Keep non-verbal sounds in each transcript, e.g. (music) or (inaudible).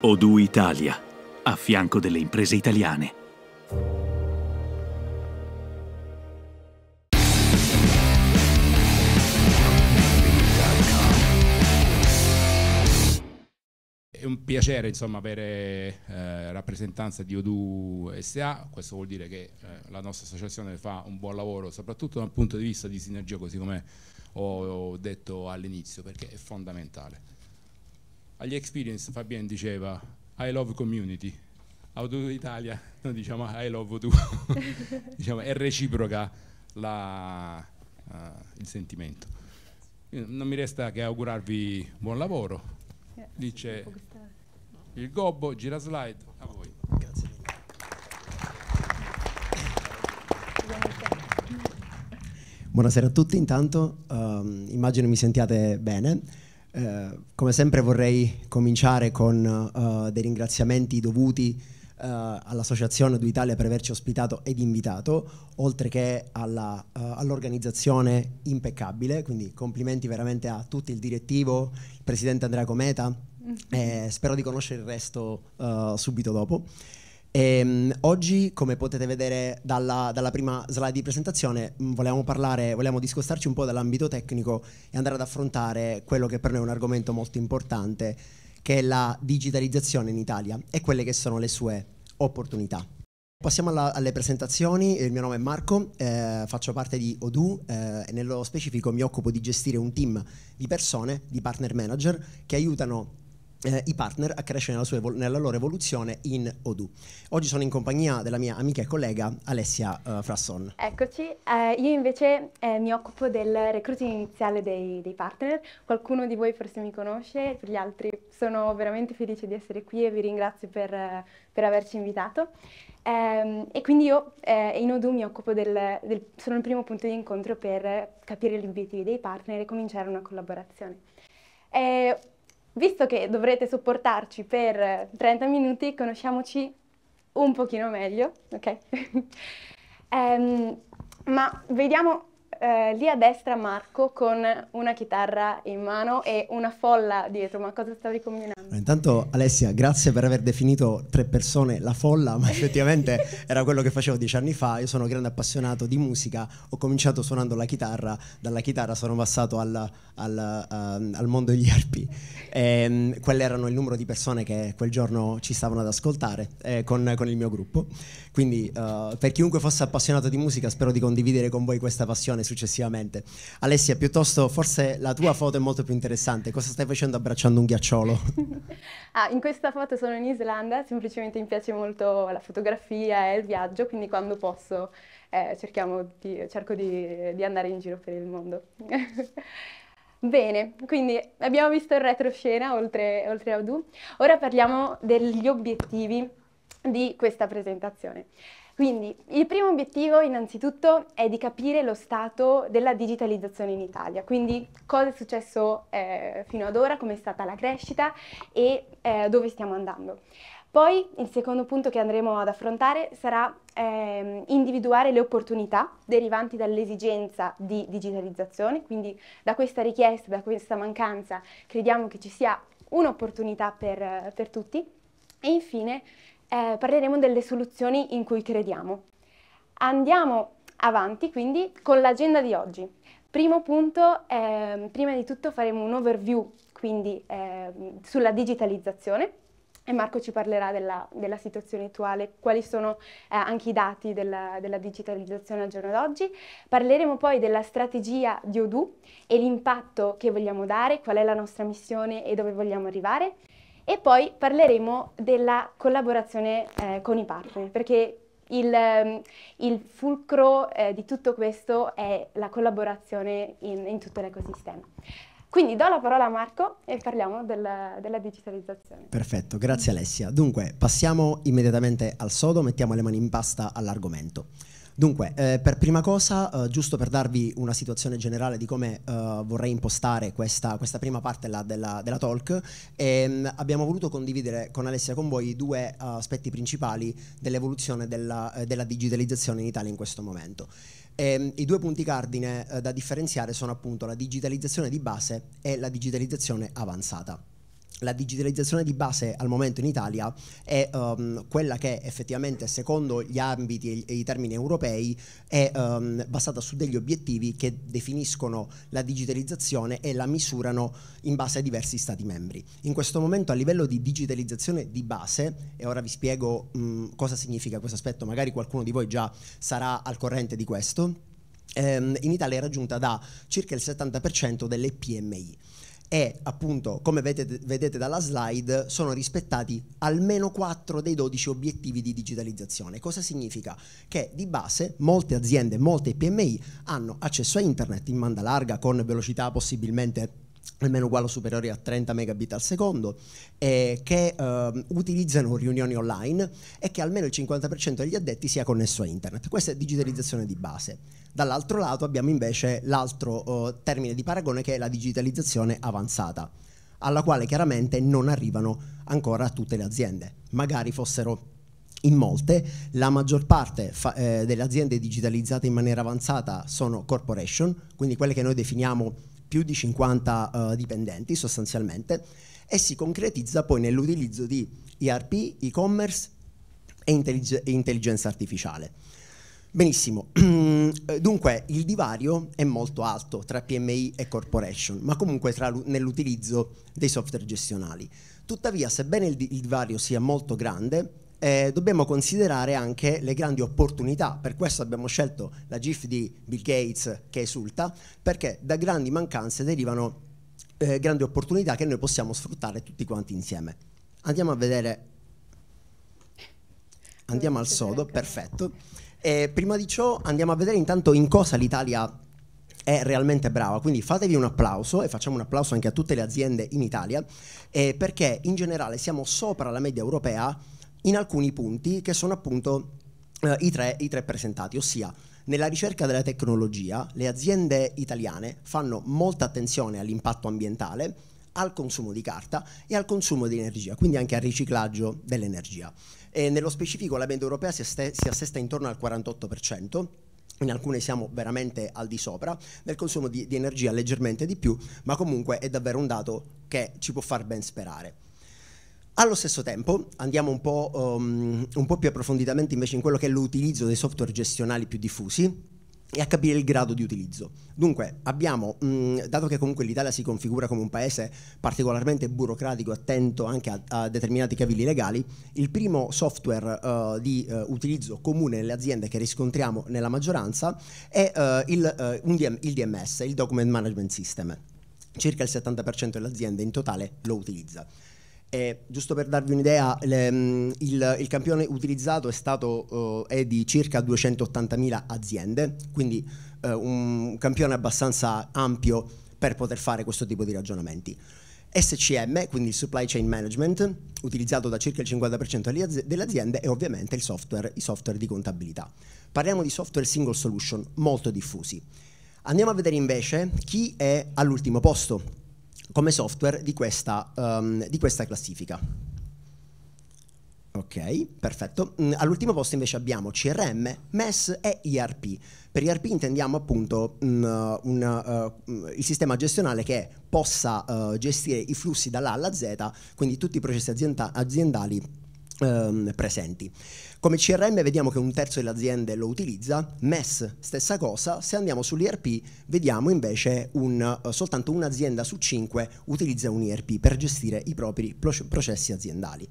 Odoo Italia, a fianco delle imprese italiane. È un piacere insomma, avere eh, rappresentanza di Odoo SA, questo vuol dire che eh, la nostra associazione fa un buon lavoro, soprattutto dal punto di vista di sinergia, così come ho detto all'inizio, perché è fondamentale agli experience Fabien diceva I love community, Auto Italia, (laughs) noi diciamo I love tu, (laughs) diciamo, è reciproca la, uh, il sentimento. Non mi resta che augurarvi buon lavoro. dice il gobbo, gira slide, a voi. Buonasera a tutti, intanto um, immagino mi sentiate bene. Eh, come sempre vorrei cominciare con eh, dei ringraziamenti dovuti eh, all'Associazione Duitalia per averci ospitato ed invitato, oltre che eh, all'organizzazione impeccabile, quindi complimenti veramente a tutto il direttivo, il presidente Andrea Cometa, mm. spero di conoscere il resto eh, subito dopo. E, ehm, oggi, come potete vedere dalla, dalla, prima slide di presentazione, mm, volevamo parlare, volevamo discostarci un po' dall'ambito tecnico e andare ad affrontare quello che per noi è un argomento molto importante, che è la digitalizzazione in Italia e quelle che sono le sue opportunità. Passiamo alla, alle presentazioni, il mio nome è Marco, eh, faccio parte di Odoo eh, e nello specifico mi occupo di gestire un team di persone, di partner manager, che aiutano eh, i partner a crescere nella, evol- nella, loro evoluzione in Odoo. Oggi sono in compagnia della mia amica e collega Alessia eh, Frasson. Eccoci, eh, io invece eh, mi occupo del recruiting iniziale dei, dei, partner, qualcuno di voi forse mi conosce, per gli altri sono veramente felice di essere qui e vi ringrazio per, per averci invitato. Ehm, e quindi io eh, in Odoo mi occupo del, del, sono il primo punto di incontro per capire gli obiettivi dei partner e cominciare una collaborazione. Eh, Visto che dovrete sopportarci per 30 minuti, conosciamoci un pochino meglio, ok? um, (laughs) ma vediamo eh, lì a destra Marco con una chitarra in mano e una folla dietro, ma cosa stavi combinando? Intanto Alessia, grazie per aver definito tre persone la folla, ma effettivamente (laughs) era quello che facevo dieci anni fa, io sono un grande appassionato di musica, ho cominciato suonando la chitarra, dalla chitarra sono passato al, al, uh, al mondo degli arpi, e, ehm, quelle erano il numero di persone che quel giorno ci stavano ad ascoltare eh, con, con, il mio gruppo, quindi uh, per chiunque fosse appassionato di musica spero di condividere con voi questa passione successivamente. Alessia, piuttosto forse la tua foto è molto più interessante. Cosa stai facendo abbracciando un ghiacciolo? (laughs) ah, in questa foto sono in Islanda, semplicemente mi piace molto la fotografia e il viaggio, quindi quando posso eh, di, cerco di, di andare in giro per il mondo. (laughs) Bene, quindi abbiamo visto il retroscena oltre, oltre a Odoo. Ora parliamo degli obiettivi di questa presentazione. Quindi il primo obiettivo innanzitutto è di capire lo stato della digitalizzazione in Italia, quindi cosa è successo eh, fino ad ora, come è stata la crescita e eh, dove stiamo andando. Poi il secondo punto che andremo ad affrontare sarà eh, individuare le opportunità derivanti dall'esigenza di digitalizzazione, quindi da questa richiesta, da questa mancanza crediamo che ci sia un'opportunità per, per tutti. E infine eh, parleremo delle soluzioni in cui crediamo. Andiamo avanti quindi con l'agenda di oggi. Primo punto, eh, prima di tutto faremo un overview quindi eh, sulla digitalizzazione e Marco ci parlerà della, della situazione attuale, quali sono eh, anche i dati della, della, digitalizzazione al giorno d'oggi. Parleremo poi della strategia di Odoo e l'impatto che vogliamo dare, qual è la nostra missione e dove vogliamo arrivare. E poi parleremo della collaborazione eh, con i partner, perché il, ehm, il fulcro eh, di tutto questo è la collaborazione in, in tutto l'ecosistema. Quindi do la parola a Marco e parliamo della, della, digitalizzazione. Perfetto, grazie Alessia. Dunque, passiamo immediatamente al sodo, mettiamo le mani in pasta all'argomento. Dunque, eh, per prima cosa, eh, giusto per darvi una situazione generale di come eh, vorrei impostare questa, questa prima parte la, della, della, talk, ehm, abbiamo voluto condividere con Alessia e con voi i due eh, aspetti principali dell'evoluzione della, eh, della digitalizzazione in Italia in questo momento. E, ehm, I due punti cardine eh, da differenziare sono appunto la digitalizzazione di base e la digitalizzazione avanzata la digitalizzazione di base al momento in Italia è um, quella che effettivamente secondo gli ambiti e i termini europei è um, basata su degli obiettivi che definiscono la digitalizzazione e la misurano in base a diversi stati membri. In questo momento a livello di digitalizzazione di base, e ora vi spiego um, cosa significa questo aspetto, magari qualcuno di voi già sarà al corrente di questo, ehm, in Italia è raggiunta da circa il 70% delle PMI e appunto come vedete, vedete, dalla slide sono rispettati almeno 4 dei 12 obiettivi di digitalizzazione. Cosa significa? Che di base molte aziende, molte PMI hanno accesso a internet in banda larga con velocità possibilmente almeno uguale o superiore a 30 megabit al secondo, eh, che eh, utilizzano riunioni online e che almeno il 50% degli addetti sia connesso a internet. Questa è digitalizzazione di base. Dall'altro lato abbiamo invece l'altro eh, termine di paragone che è la digitalizzazione avanzata, alla quale chiaramente non arrivano ancora tutte le aziende. Magari fossero in molte, la maggior parte fa, eh, delle aziende digitalizzate in maniera avanzata sono corporation, quindi quelle che noi definiamo più di 50 eh, dipendenti sostanzialmente, e si concretizza poi nell'utilizzo di ERP, e-commerce e intelligenza artificiale. Benissimo, (clears throat) eh, dunque il divario è molto alto tra PMI e corporation, ma comunque nell'utilizzo dei software gestionali. Tuttavia, sebbene il, divario sia molto grande, eh, dobbiamo considerare anche le grandi opportunità, per questo abbiamo scelto la GIF di Bill Gates che esulta, perché da grandi mancanze derivano eh, grandi opportunità che noi possiamo sfruttare tutti quanti insieme. Andiamo a vedere, andiamo al sodo, perfetto. Eh, prima di ciò andiamo a vedere intanto in cosa l'Italia è realmente brava, quindi fatevi un applauso e facciamo un applauso anche a tutte le aziende in Italia, eh, perché in generale siamo sopra la media europea in alcuni punti che sono appunto eh, i, tre, i tre presentati, ossia nella ricerca della tecnologia le aziende italiane fanno molta attenzione all'impatto ambientale, al consumo di carta e al consumo di energia, quindi anche al riciclaggio dell'energia. E nello specifico la media europea si, si assesta intorno al 48%, in alcune siamo veramente al di sopra, nel consumo di, di energia leggermente di più, ma comunque è davvero un dato che ci può far ben sperare. Allo stesso tempo andiamo un po', um, un po', più approfonditamente invece in quello che è l'utilizzo dei software gestionali più diffusi e a capire il grado di utilizzo. Dunque, abbiamo, mh, mm, dato che comunque l'Italia si configura come un paese particolarmente burocratico, attento anche a, a determinati cavilli legali, il primo software uh, di uh, utilizzo comune nelle aziende che riscontriamo nella maggioranza è uh, il, DM, il DMS, il Document Management System circa il 70% delle aziende in totale lo utilizza. E, giusto per darvi un'idea, le, il, il, campione utilizzato è, stato, eh, è di circa 280.000 aziende, quindi eh, un campione abbastanza ampio per poter fare questo tipo di ragionamenti. SCM, quindi il Supply Chain Management, utilizzato da circa il 50% delle aziende e ovviamente software, i software di contabilità. Parliamo di software single solution molto diffusi. Andiamo a vedere invece chi è all'ultimo posto come software di questa, um, di questa classifica. Ok, perfetto. Mm, all'ultimo posto invece abbiamo CRM, MES e IRP. Per IRP intendiamo appunto mm, un, un, uh, eh, mm, il sistema gestionale che possa uh, gestire i flussi dall'A alla Z, quindi tutti i processi azienda aziendali um, presenti. Come CRM vediamo che un terzo delle aziende lo utilizza, MES stessa cosa, se andiamo sull'IRP vediamo invece un, uh, soltanto un'azienda su cinque utilizza un IRP per gestire i propri processi aziendali.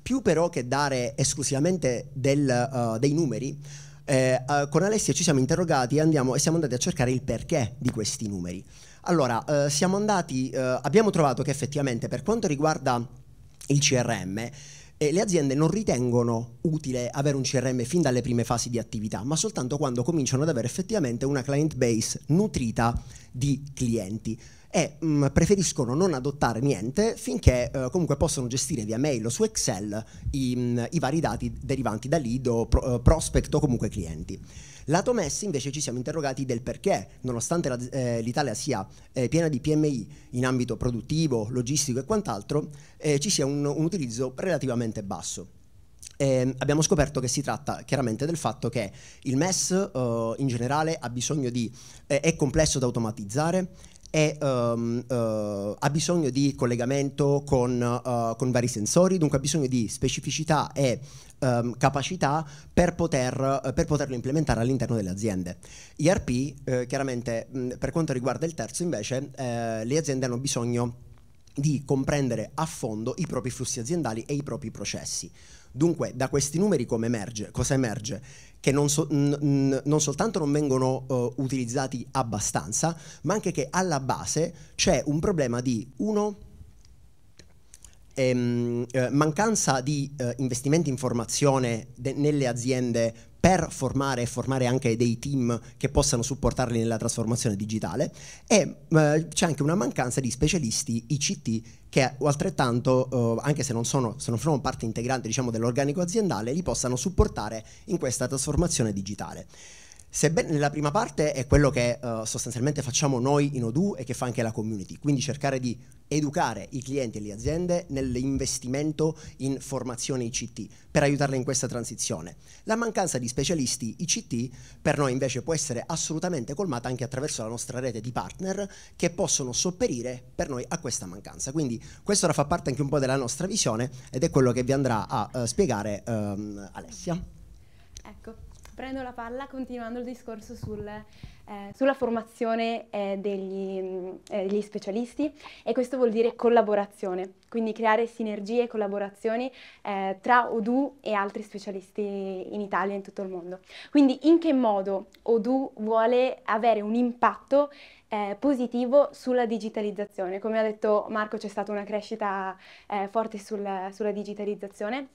Più però che dare esclusivamente del, uh, dei numeri, eh, uh, con Alessia ci siamo interrogati e, andiamo, e siamo andati a cercare il perché di questi numeri. Allora, eh, siamo andati, eh, abbiamo trovato che effettivamente per quanto riguarda il CRM, eh, le aziende non ritengono utile avere un CRM fin dalle prime fasi di attività, ma soltanto quando cominciano ad avere effettivamente una client base nutrita di clienti e mh, mm, preferiscono non adottare niente finché eh, comunque possono gestire via mail o su Excel i, mh, mm, i vari dati derivanti da lead o pro, eh, prospect o comunque clienti. Lato Messi invece ci siamo interrogati del perché, nonostante la, eh, l'Italia sia eh, piena di PMI in ambito produttivo, logistico e quant'altro, eh, ci sia un, un, utilizzo relativamente basso. Ehm, abbiamo scoperto che si tratta chiaramente del fatto che il MES eh, in generale ha bisogno di, eh, è complesso da automatizzare, e, um, uh, eh, ha bisogno di collegamento con, uh, con, vari sensori, dunque ha bisogno di specificità e um, capacità per, poter, uh, per, poterlo implementare all'interno delle aziende. IRP, chiaramente mh, per quanto riguarda il terzo invece, le aziende hanno bisogno di comprendere a fondo i propri flussi aziendali e i propri processi. Dunque, da questi numeri emerge, cosa emerge? Che non, so, n- non soltanto non vengono uh, utilizzati abbastanza, ma anche che alla base c'è un problema di uno ehm, eh, mancanza di eh, investimenti in formazione de- nelle aziende per formare e formare anche dei team che possano supportarli nella trasformazione digitale e eh, c'è anche una mancanza di specialisti ICT che altrettanto, eh, anche se non, sono, se non sono parte integrante diciamo, dell'organico aziendale, li possano supportare in questa trasformazione digitale. Sebbene nella prima parte è quello che uh, sostanzialmente facciamo noi in Odoo e che fa anche la community, quindi cercare di educare i clienti e le aziende nell'investimento in formazione ICT per aiutarle in questa transizione. La mancanza di specialisti ICT per noi invece può essere assolutamente colmata anche attraverso la nostra rete di partner che possono sopperire per noi a questa mancanza. Quindi questo ora fa parte anche un po' della nostra visione ed è quello che vi andrà a uh, spiegare um, Alessia. Ecco prendo la palla continuando il discorso sul, eh, sulla formazione eh, degli, mm, eh, degli, specialisti e questo vuol dire collaborazione, quindi creare sinergie e collaborazioni eh, tra Odu e altri specialisti in Italia e in tutto il mondo. Quindi in che modo Odu vuole avere un impatto eh, positivo sulla digitalizzazione. Come ha detto Marco c'è stata una crescita eh, forte sul, sulla digitalizzazione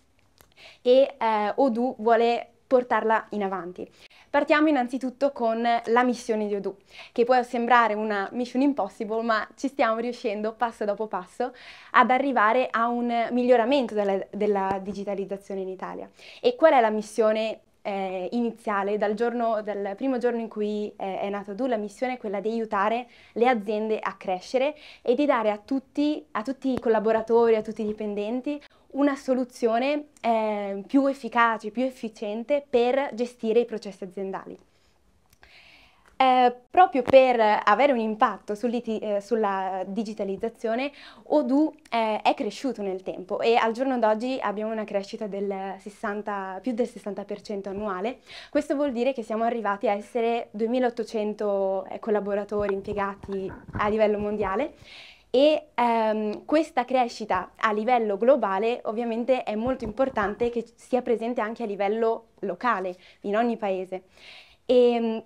e eh, Odoo vuole portarla in avanti. Partiamo innanzitutto con la missione di Odoo, che può sembrare una mission impossible, ma ci stiamo riuscendo passo dopo passo ad arrivare a un miglioramento della, della digitalizzazione in Italia. E qual è la missione eh, iniziale, dal, giorno, dal, primo giorno in cui eh, è nata Odoo, la missione è quella di aiutare le aziende a crescere e di dare a tutti, a tutti i collaboratori, a tutti i dipendenti, una soluzione eh, più efficace, più efficiente per gestire i processi aziendali. Eh, proprio per avere un impatto eh, sulla digitalizzazione, Odoo eh, è cresciuto nel tempo e al giorno d'oggi abbiamo una crescita del 60, più del 60% annuale. Questo vuol dire che siamo arrivati a essere 2800 eh, collaboratori impiegati a livello mondiale e ehm, questa crescita a livello globale ovviamente è molto importante che sia presente anche a livello locale in ogni paese. E, ehm,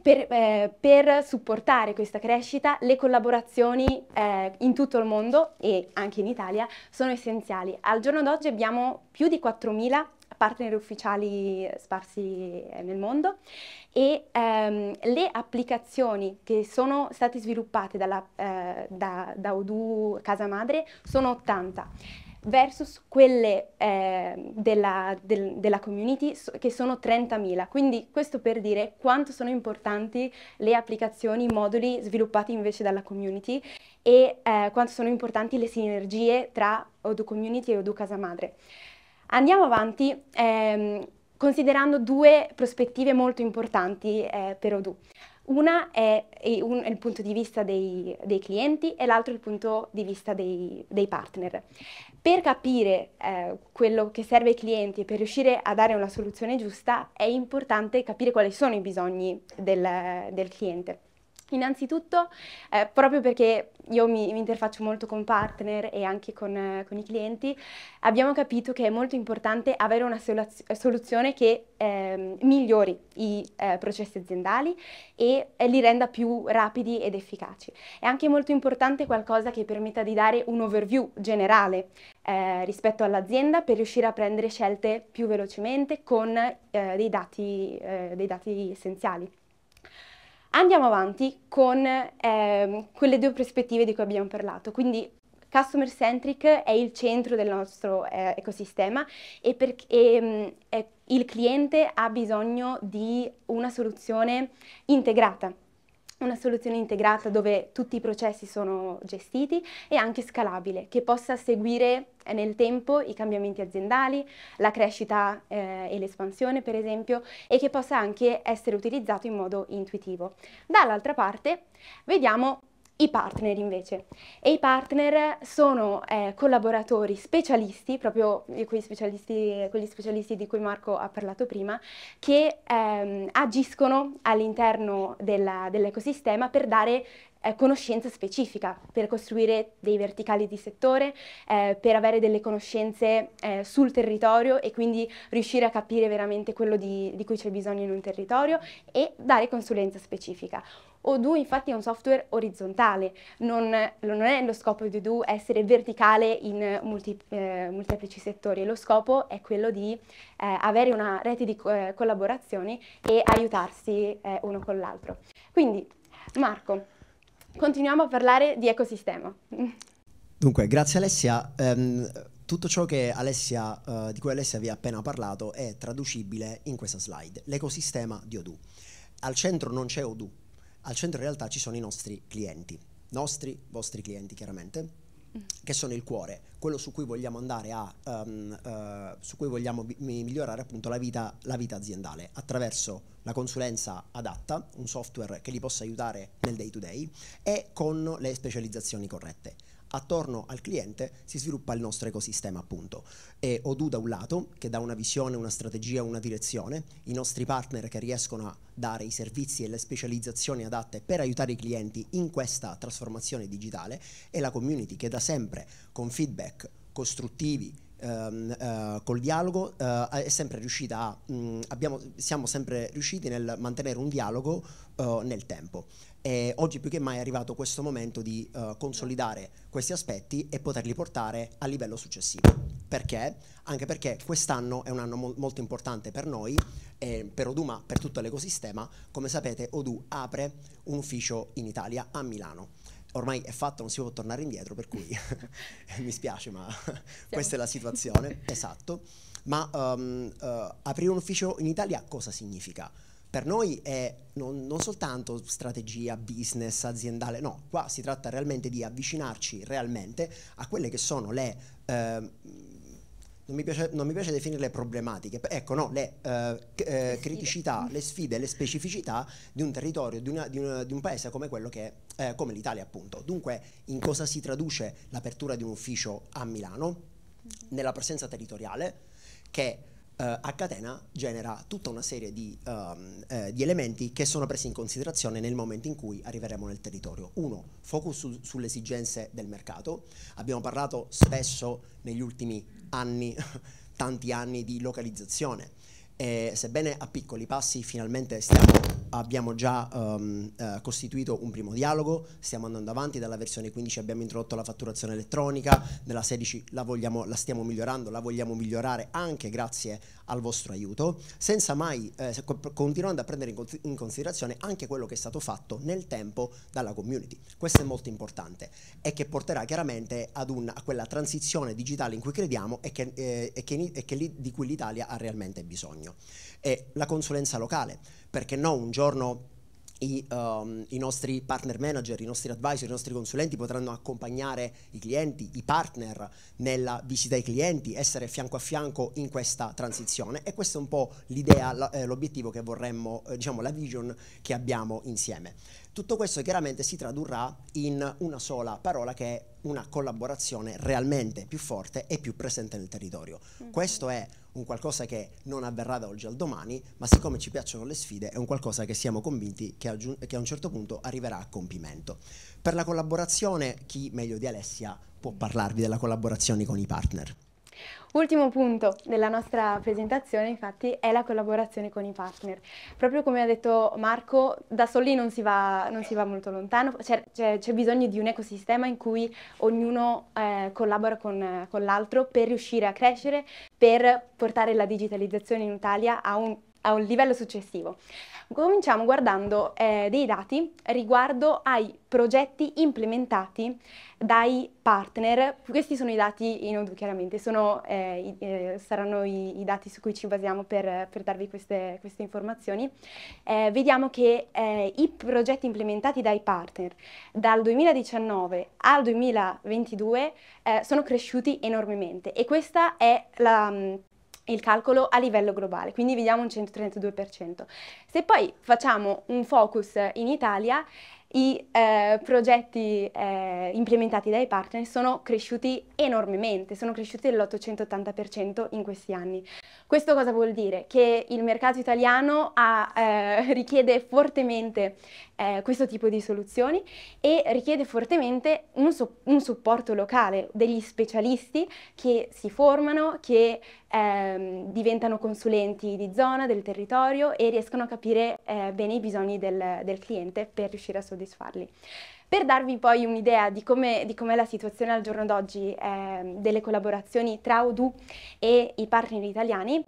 per, eh, per, supportare questa crescita le collaborazioni eh, in tutto il mondo e anche in Italia sono essenziali. Al giorno d'oggi abbiamo più di 4.000 partner ufficiali sparsi eh, nel mondo e ehm, le applicazioni che sono state sviluppate dalla, eh, da, da Odoo Casa Madre sono 80 versus quelle eh, della, del, della, community che sono 30.000. Quindi questo per dire quanto sono importanti le applicazioni, i moduli sviluppati invece dalla community e eh, quanto sono importanti le sinergie tra Odoo Community e Odoo Casa Madre. Andiamo avanti ehm, considerando due prospettive molto importanti eh, per Odoo. Una è, è, un, è il punto di vista dei, dei clienti e l'altra è il punto di vista dei, dei partner. Per capire eh, quello che serve ai clienti e per riuscire a dare una soluzione giusta è importante capire quali sono i bisogni del, del cliente. Innanzitutto, eh, proprio perché io mi, mi, interfaccio molto con partner e anche con, eh, con, i clienti, abbiamo capito che è molto importante avere una eh, soluzione che eh, migliori i eh, processi aziendali e li renda più rapidi ed efficaci. È anche molto importante qualcosa che permetta di dare un overview generale eh, rispetto all'azienda per riuscire a prendere scelte più velocemente con dei dati, dei dati essenziali. Andiamo avanti con eh, quelle due prospettive di cui abbiamo parlato, quindi customer centric è il centro del nostro eh, ecosistema e, per, e eh, il cliente ha bisogno di una soluzione integrata una soluzione integrata dove tutti i processi sono gestiti e anche scalabile, che possa seguire eh, nel tempo i cambiamenti aziendali, la crescita eh, e l'espansione per esempio e che possa anche essere utilizzato in modo intuitivo. Dall'altra parte vediamo i partner invece, e i partner sono eh, collaboratori specialisti, proprio quegli specialisti, quegli specialisti, di cui Marco ha parlato prima, che ehm, agiscono all'interno dell'ecosistema per dare eh, conoscenza specifica per costruire dei verticali di settore, eh, per avere delle conoscenze eh, sul territorio e quindi riuscire a capire veramente quello di, di cui c'è bisogno in un territorio e dare consulenza specifica. Odoo infatti è un software orizzontale, non, non è lo scopo di Odoo essere verticale in multi, eh, molteplici settori, lo scopo è quello di eh, avere una rete di eh, collaborazioni e aiutarsi eh, uno con l'altro. Quindi Marco, continuiamo a parlare di ecosistema. Dunque, grazie Alessia. Um, tutto ciò Alessia, uh, di cui Alessia vi ha appena parlato è traducibile in questa slide, l'ecosistema di Odoo. Al centro non c'è Odoo, al centro in realtà ci sono i nostri clienti, nostri, vostri clienti chiaramente, che sono il cuore, quello su cui vogliamo andare a, um, uh, su cui vogliamo b- migliorare appunto la vita, la vita, aziendale attraverso la consulenza adatta, un software che li possa aiutare nel day to day e con le specializzazioni corrette attorno al cliente si sviluppa il nostro ecosistema appunto. E Odoo da un lato, che dà una visione, una strategia, una direzione, i nostri partner che riescono a dare i servizi e le specializzazioni adatte per aiutare i clienti in questa trasformazione digitale e la community che da sempre con feedback costruttivi Ehm, eh, col dialogo eh, è sempre riuscita a, mh, mm, abbiamo, siamo sempre riusciti nel mantenere un dialogo eh, nel tempo. E oggi più che mai è arrivato questo momento di eh, consolidare questi aspetti e poterli portare a livello successivo. Perché? Anche perché quest'anno è un anno mo molto importante per noi, per Odu ma per tutto l'ecosistema. Come sapete, Odu apre un ufficio in Italia, a Milano ormai è fatto, non si può tornare indietro, per cui (laughs) (laughs) mi spiace, ma (laughs) questa è la situazione, esatto. Ma um, uh, aprire un ufficio in Italia cosa significa? Per noi è non, non, soltanto strategia business aziendale, no, qua si tratta realmente di avvicinarci realmente a quelle che sono le... Uh, non mi piace, non mi piace definirle problematiche, ecco no, le eh, eh criticità, le sfide, le specificità di un territorio, di, una, di, una, di un paese come quello che è, eh, come l'Italia appunto. Dunque in cosa si traduce l'apertura di un ufficio a Milano? Nella presenza territoriale che Uh, a catena genera tutta una serie di, uh, uh, di, elementi che sono presi in considerazione nel momento in cui arriveremo nel territorio. Uno, focus su, sulle esigenze del mercato. Abbiamo parlato spesso negli ultimi anni, (laughs) tanti anni di localizzazione. E sebbene a piccoli passi finalmente stiamo, abbiamo già um, eh, costituito un primo dialogo, stiamo andando avanti, dalla versione 15 abbiamo introdotto la fatturazione elettronica, nella 16 la, vogliamo, la stiamo migliorando, la vogliamo migliorare anche grazie al vostro aiuto, senza mai eh, continuando a prendere in considerazione anche quello che è stato fatto nel tempo dalla community. Questo è molto importante e che porterà chiaramente ad una, a quella transizione digitale in cui crediamo e, che, eh, e, che, e che li, di cui l'Italia ha realmente bisogno. E la consulenza locale, perché no un giorno i, um, i, nostri partner manager, i nostri advisor, i nostri consulenti potranno accompagnare i clienti, i partner nella visita ai clienti, essere fianco a fianco in questa transizione e questo è un po' l'idea, eh, l'obiettivo che vorremmo, eh, diciamo la vision che abbiamo insieme. Tutto questo chiaramente si tradurrà in una sola parola che è una collaborazione realmente più forte e più presente nel territorio. Mm-hmm. Questo è un qualcosa che non avverrà da oggi al domani, ma siccome ci piacciono le sfide è un qualcosa che siamo convinti che, che a un certo punto arriverà a compimento. Per la collaborazione, chi meglio di Alessia può parlarvi della collaborazione con i partner? Ultimo punto della nostra presentazione infatti è la collaborazione con i partner. Proprio come ha detto Marco, da soli non si va, non si va molto lontano, c'è bisogno di un ecosistema in cui ognuno eh, collabora con, con l'altro per riuscire a crescere, per portare la digitalizzazione in Italia a un a un livello successivo. Cominciamo guardando eh, dei dati riguardo ai progetti implementati dai partner. Questi sono i dati in Odoo chiaramente, sono, eh, i, eh, saranno i, i, dati su cui ci basiamo per, per darvi queste, queste informazioni. Eh, vediamo che eh, i progetti implementati dai partner dal 2019 al 2022 eh, sono cresciuti enormemente e questa è la mm, il calcolo a livello globale, quindi vediamo un 132%. Se poi facciamo un focus in Italia, i eh, progetti eh, implementati dai partner sono cresciuti enormemente, sono cresciuti dell'880% in questi anni. Questo cosa vuol dire? Che il mercato italiano ha, eh, (laughs) richiede fortemente eh, questo tipo di soluzioni e richiede fortemente un, so un, supporto locale, degli specialisti che si formano, che ehm, diventano consulenti di zona, del territorio e riescono a capire eh, bene i bisogni del, del cliente per riuscire a soddisfarli. Per darvi poi un'idea di com'è, la situazione al giorno d'oggi eh, delle collaborazioni tra Odoo e i partner italiani,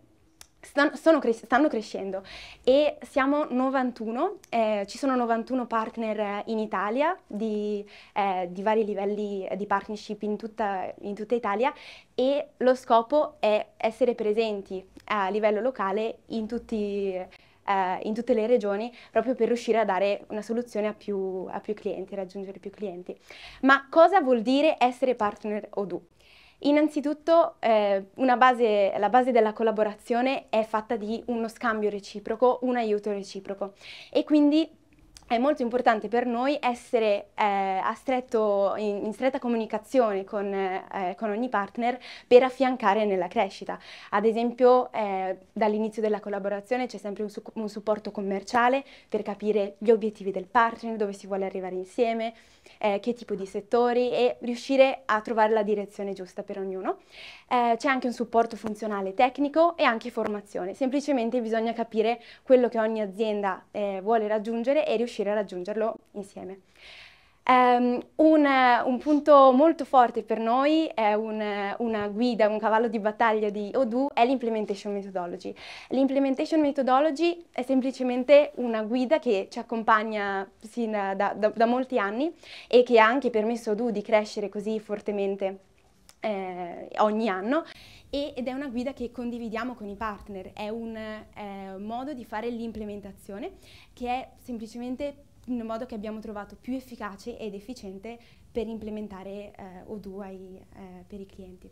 Stanno, cres stanno, crescendo e siamo 91, eh, ci sono 91 partner eh, in Italia di, eh, di vari livelli eh, di partnership in tutta, in tutta, Italia e lo scopo è essere presenti a livello locale in, tutti, eh, in tutte le regioni proprio per riuscire a dare una soluzione a più, a più clienti, raggiungere più clienti. Ma cosa vuol dire essere partner Odoo? Innanzitutto eh, base, la base della collaborazione è fatta di uno scambio reciproco, un aiuto reciproco e quindi è molto importante per noi essere eh, stretto, in, in, stretta comunicazione con, eh, con, ogni partner per affiancare nella crescita. Ad esempio eh, dall'inizio della collaborazione c'è sempre un, su un, supporto commerciale per capire gli obiettivi del partner, dove si vuole arrivare insieme, eh, che tipo di settori e riuscire a trovare la direzione giusta per ognuno. Eh, c'è anche un supporto funzionale tecnico e anche formazione. Semplicemente bisogna capire quello che ogni azienda eh, vuole raggiungere e riuscire riuscire a raggiungerlo insieme. Um, un, un, punto molto forte per noi è un, una guida, un cavallo di battaglia di Odoo è l'implementation methodology. L'implementation methodology è semplicemente una guida che ci accompagna da, da, da molti anni e che ha anche permesso a Odoo di crescere così fortemente eh, ogni anno ed è una guida che condividiamo con i partner, è un eh, modo di fare l'implementazione che è semplicemente un modo che abbiamo trovato più efficace ed efficiente per implementare eh, O2 ai, eh, per i clienti.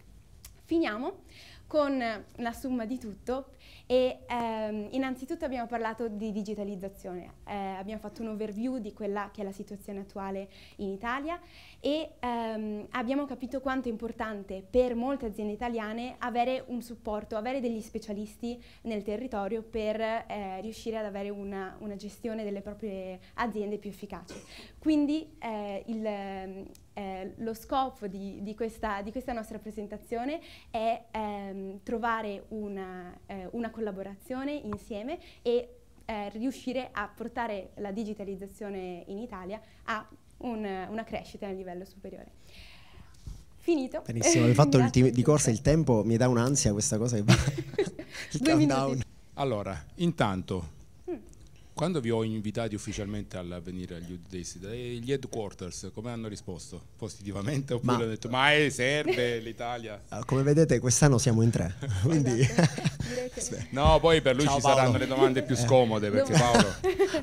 Finiamo con la somma di tutto e ehm, innanzitutto abbiamo parlato di digitalizzazione, eh, abbiamo fatto un overview di quella che è la situazione attuale in Italia e ehm, abbiamo capito quanto è importante per molte aziende italiane avere un supporto, avere degli specialisti nel territorio per eh, riuscire ad avere una, una, gestione delle proprie aziende più efficace. Quindi eh, il, eh, lo scopo di, di, questa, di, questa, nostra presentazione è ehm, trovare una, eh, una, collaborazione insieme e eh, riuscire a portare la digitalizzazione in Italia a un, una crescita a livello superiore. Finito. Benissimo, (laughs) hai fatto di corsa il tempo, mi dà un'ansia questa cosa che va. (laughs) Allora, intanto quando vi ho invitati ufficialmente a venire agli Youth Days, gli headquarters come hanno risposto? Positivamente oppure ma, hanno detto ma è, eh, serve l'Italia? (laughs) Ah, come vedete quest'anno siamo in tre, (laughs) (laughs) quindi... no, poi per lui Ciao, ci saranno le domande più eh. scomode perché Paolo...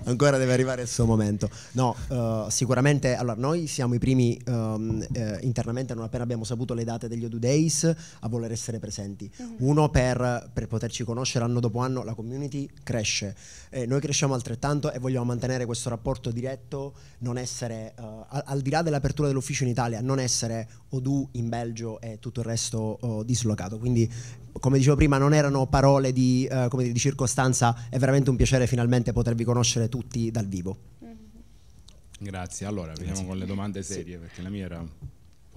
Ancora deve arrivare il suo momento. No, uh, sicuramente, allora noi siamo i primi um, eh, internamente, non appena abbiamo saputo le date degli Youth Days, a voler essere presenti. Mm-hmm. Uno per, per poterci conoscere anno dopo anno, la community cresce. Eh, noi cresciamo altrettanto e vogliamo mantenere questo rapporto diretto, non essere, uh, al, di là dell'apertura dell'ufficio in Italia, non essere Odu in Belgio e tutto il resto uh, dislocato. Quindi, come dicevo prima, non erano parole di, uh, dire, di, circostanza, è veramente un piacere finalmente potervi conoscere tutti dal vivo. Grazie, allora veniamo con le domande serie, sì. perché la mia era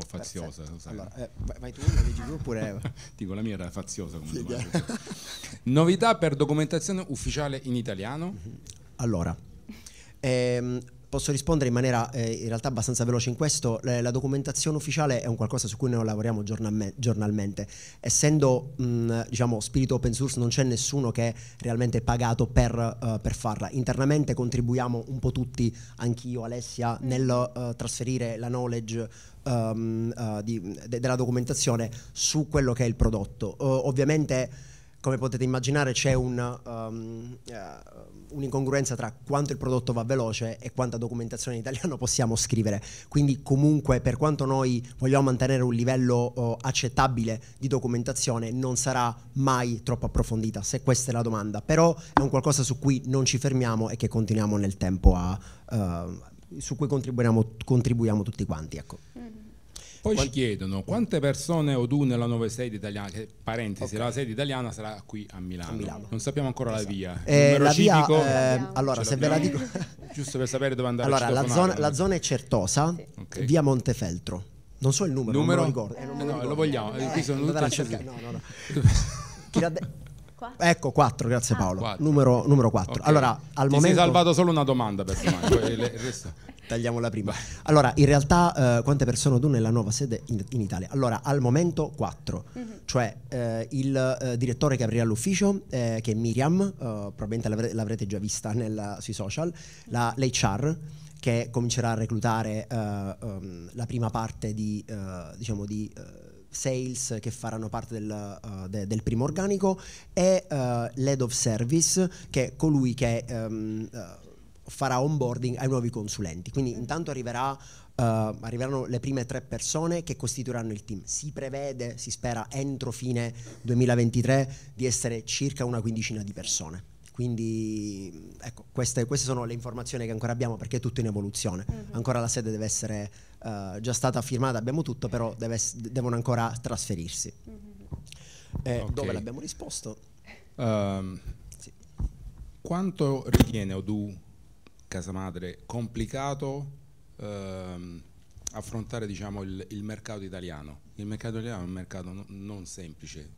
po' faziosa. Allora, eh, vai tu, la leggi tu oppure... (laughs) Dico, la mia era faziosa come sì, (laughs) Novità per documentazione ufficiale in italiano? Allora, ehm, Posso rispondere in maniera eh, in realtà abbastanza veloce in questo. Eh, la documentazione ufficiale è un qualcosa su cui noi lavoriamo giornalmente. Essendo mh, diciamo, spirito open source non c'è nessuno che è realmente pagato per, uh, per farla. Internamente contribuiamo un po' tutti, anch'io, Alessia, mm. nel uh, trasferire la knowledge um, uh, di, de della documentazione su quello che è il prodotto. ovviamente come potete immaginare c'è un, um, uh, un'incongruenza tra quanto il prodotto va veloce e quanta documentazione in italiano possiamo scrivere. Quindi comunque per quanto noi vogliamo mantenere un livello uh, accettabile di documentazione non sarà mai troppo approfondita, se questa è la domanda. Però è un qualcosa su cui non ci fermiamo e che continuiamo nel tempo a... Uh, su cui contribuiamo, contribuiamo tutti quanti. Ecco. Poi Quant- ci chiedono quante persone ODU nella nuova sede italiana, che, eh, parentesi, okay. la sede italiana sarà qui a Milano. A Milano. Non sappiamo ancora esatto. la via. Eh, la via eh, allora, se ve la dico... (laughs) Giusto per sapere dove andare. Allora, la zona, la zona, è Certosa, okay. via Montefeltro. Non so il numero, numero? non lo ricordo. Eh, non me lo, No, lo vogliamo. Eh, sono eh, tutte no, no, no. (laughs) Chi l'ha detto? Ecco, 4, grazie ah. Paolo. quattro. Numero, 4. Okay. Allora, al Ti momento... sei salvato solo una domanda per domani. (laughs) Tagliamo la prima. Allora, in realtà eh, quante persone tu nella nuova sede in, in Italia? Allora, al momento quattro. mm-hmm. cioè eh, il eh, direttore che aprirà l'ufficio, eh, che è Miriam, eh, probabilmente l'avre- l'avrete già vista nella, sui social, la, l'HR che comincerà a reclutare um, la prima parte di, diciamo di sales che faranno parte del, uh, de, del primo organico e uh, l'head of service che è colui che um, uh, farà onboarding ai nuovi consulenti. Quindi intanto arriverà Uh, arriveranno le prime tre persone che costituiranno il team. Si prevede, si spera, entro fine 2023 di essere circa una quindicina di persone. Quindi ecco, queste, queste sono le informazioni che ancora abbiamo perché è tutto in evoluzione. Uh-huh. Ancora la sede deve essere uh, già stata firmata, abbiamo tutto, però deve, devono ancora trasferirsi. Uh-huh. Eh, okay. Dove l'abbiamo risposto? Um, sì. Quanto ritiene Odoo casa madre complicato ehm, affrontare diciamo, il, il, mercato italiano. Il mercato italiano è un mercato no, non semplice,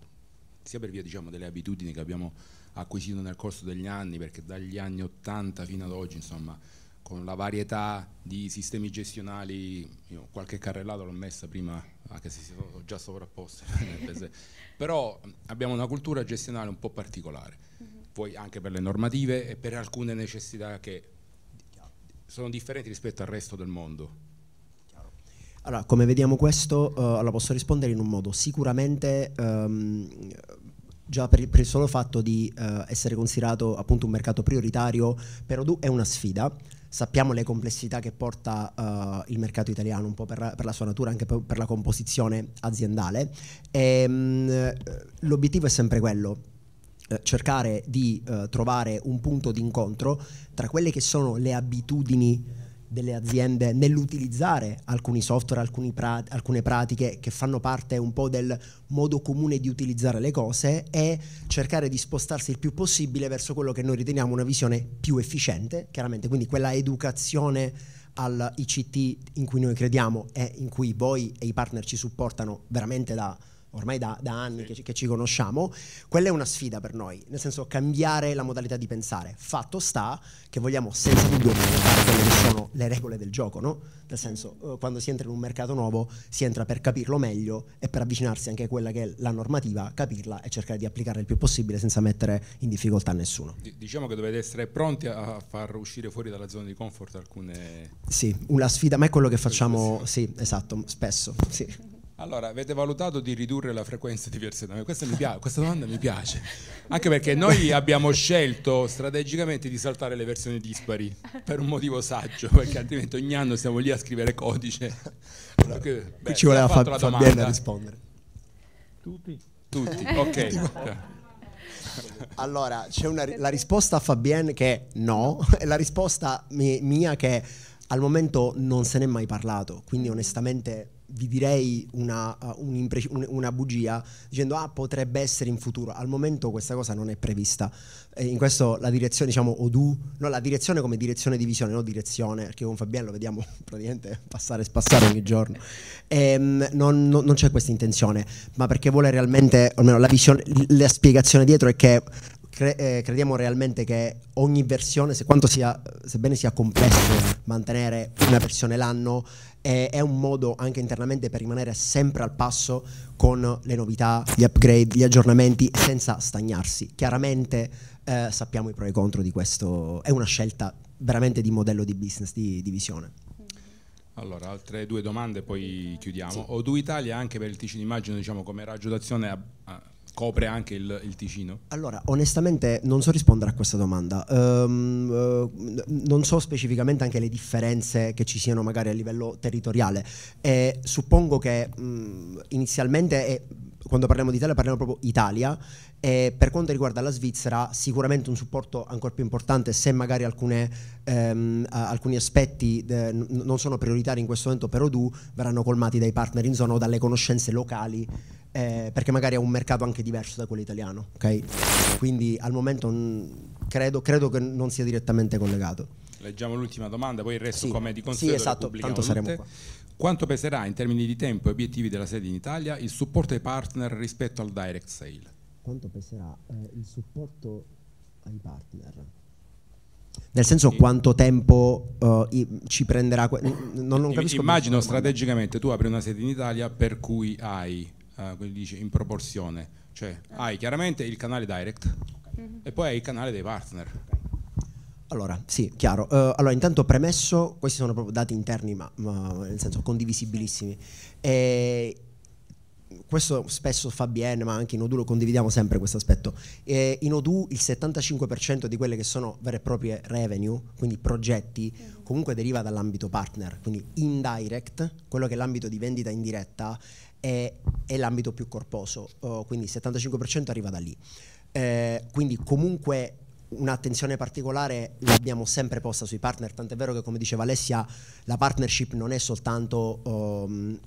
sia per via diciamo, delle abitudini che abbiamo acquisito nel corso degli anni, perché dagli anni 80 fino ad oggi, insomma, con la varietà di sistemi gestionali, io qualche carrellata l'ho messa prima, anche se si sono già sovrapposte, (laughs) però abbiamo una cultura gestionale un po' particolare, mm-hmm. poi anche per le normative e per alcune necessità che sono differenti rispetto al resto del mondo? Allora, come vediamo questo, uh, eh, la posso rispondere in un modo. Sicuramente um, già per il, per il, solo fatto di uh, essere considerato appunto un mercato prioritario per Odoo è una sfida. Sappiamo le complessità che porta uh, il mercato italiano, un po' per, per la, sua natura, anche per, per la composizione aziendale. E, um, l'obiettivo è sempre quello, eh, cercare di eh, trovare un punto d'incontro tra quelle che sono le abitudini delle aziende nell'utilizzare alcuni software, alcuni pra- alcune pratiche che fanno parte un po' del modo comune di utilizzare le cose e cercare di spostarsi il più possibile verso quello che noi riteniamo una visione più efficiente, chiaramente, quindi quella educazione all'ICT in cui noi crediamo e in cui voi e i partner ci supportano veramente da, ormai da, da anni che, che, ci conosciamo, quella è una sfida per noi, nel senso cambiare la modalità di pensare. Fatto sta che vogliamo senza dubbio rispettare quelle che sono le regole del gioco, no? Nel senso, mm. eh, quando si entra in un mercato nuovo, si entra per capirlo meglio e per avvicinarsi anche a quella che è la normativa, capirla e cercare di applicarla il più possibile senza mettere in difficoltà nessuno. diciamo che dovete essere pronti a far uscire fuori dalla zona di comfort alcune... Sì, una sfida, ma è quello che facciamo, sì, esatto, spesso, sì. Allora, avete valutato di ridurre la frequenza di Versetame? Questa, piace, questa domanda mi piace, anche perché noi abbiamo scelto strategicamente di saltare le versioni dispari per un motivo saggio, perché altrimenti ogni anno siamo lì a scrivere codice. Allora, perché, beh, ci voleva fa- Fabienne a rispondere. Tutti? Tutti, ok. allora, c'è una, la risposta a Fabienne che è no, (laughs) e la risposta mia che è, al momento non se n'è mai parlato, quindi onestamente vi direi una, uh, un una, bugia dicendo ah potrebbe essere in futuro, al momento questa cosa non è prevista. E in questo la direzione, diciamo, Odu, no, la direzione come direzione di visione, non direzione, perché con Fabian lo vediamo (laughs) praticamente passare e spassare ogni giorno. E, ehm, non, non, non c'è questa intenzione, ma perché vuole realmente, almeno la, visione, la spiegazione dietro è che Cre eh, crediamo realmente che ogni versione, se sia, sebbene sia complesso mantenere una versione l'anno, e è un modo anche internamente per rimanere sempre al passo con le novità, gli upgrade, gli aggiornamenti senza stagnarsi. Chiaramente eh, sappiamo i pro e i contro di questo, è una scelta veramente di modello di business, di, di visione. Allora, altre due domande, poi chiudiamo. Sì. O2 Italia anche per il Ticino Immagino, diciamo, come raggio d'azione copre anche il, il, Ticino? Allora, onestamente non so rispondere a questa domanda. Um, uh, non so specificamente anche le differenze che ci siano magari a livello territoriale. E suppongo che um, inizialmente, eh, quando parliamo di Italia, parliamo proprio Italia. E per quanto riguarda la Svizzera, sicuramente un supporto ancora più importante se magari alcune, ehm, alcuni aspetti de, non sono prioritari in questo momento per Odoo, verranno colmati dai partner in zona o dalle conoscenze locali eh, perché magari è un mercato anche diverso da quello italiano, ok? Quindi al momento n- credo, credo che non sia direttamente collegato. Leggiamo l'ultima domanda, poi il resto sì, come di consueto sì, esatto, tanto saremo qua. Quanto peserà in termini di tempo e obiettivi della sede in Italia il supporto ai partner rispetto al direct sale? Quanto peserà eh, il supporto ai partner? Nel senso sì. quanto tempo uh, i, ci prenderà... Que- non, non Immagino strategicamente tu apri una sede in Italia per cui hai eh, dice, in proporzione, cioè hai chiaramente il canale direct okay. e poi hai il canale dei partner. Allora, sì, chiaro. Uh, allora, intanto premesso, questi sono proprio dati interni, ma, ma nel senso condivisibilissimi. E questo spesso fa bene, ma anche in Odoo lo condividiamo sempre questo aspetto. Eh, in Odoo il 75% di quelle che sono vere e proprie revenue, quindi progetti, comunque deriva dall'ambito partner, quindi indirect, quello che è l'ambito di vendita indiretta, è, è l'ambito più corposo, oh, quindi il 75% arriva da lì. Eh, quindi comunque un'attenzione particolare l'abbiamo sempre posta sui partner, tant'è vero che come diceva Alessia la partnership non è soltanto um,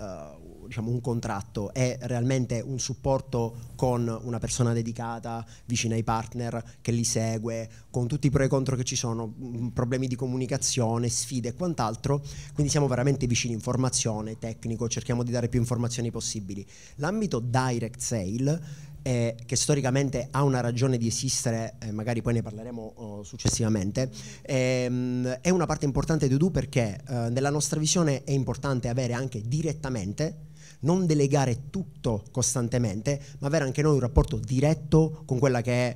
diciamo, un contratto, è realmente un supporto con una persona dedicata, vicina ai partner, che li segue, con tutti i pro e contro che ci sono, mm, problemi di comunicazione, sfide e quant'altro, quindi siamo veramente vicini informazione, tecnico, cerchiamo di dare più informazioni possibili. L'ambito direct sale eh, che storicamente ha una ragione di esistere, eh, magari poi ne parleremo oh, successivamente, ehm, è una parte importante di Udo perché eh, nella nostra visione è importante avere anche direttamente non delegare tutto costantemente, ma avere anche noi un rapporto diretto con quella che è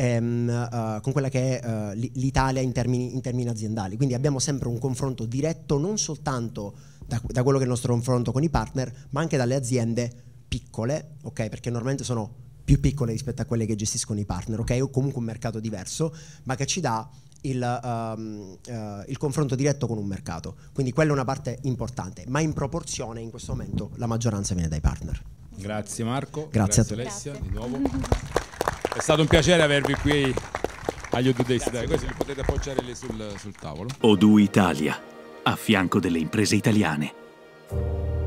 Um, uh, con quella che è uh, l'Italia in termini, in termini, aziendali. Quindi abbiamo sempre un confronto diretto non soltanto da, da, quello che è il nostro confronto con i partner, ma anche dalle aziende piccole, okay? perché normalmente sono più piccole rispetto a quelle che gestiscono i partner, okay? o comunque un mercato diverso, ma che ci dà il, um, uh, il, confronto diretto con un mercato. Quindi quella è una parte importante, ma in proporzione in questo momento la maggioranza viene dai partner. Grazie Marco, grazie, grazie a Alessia grazie. di nuovo. È stato un piacere avervi qui agli Odoo Days, dai, questi li potete appoggiare lì sul, sul tavolo. Odoo Italia, a fianco delle imprese italiane.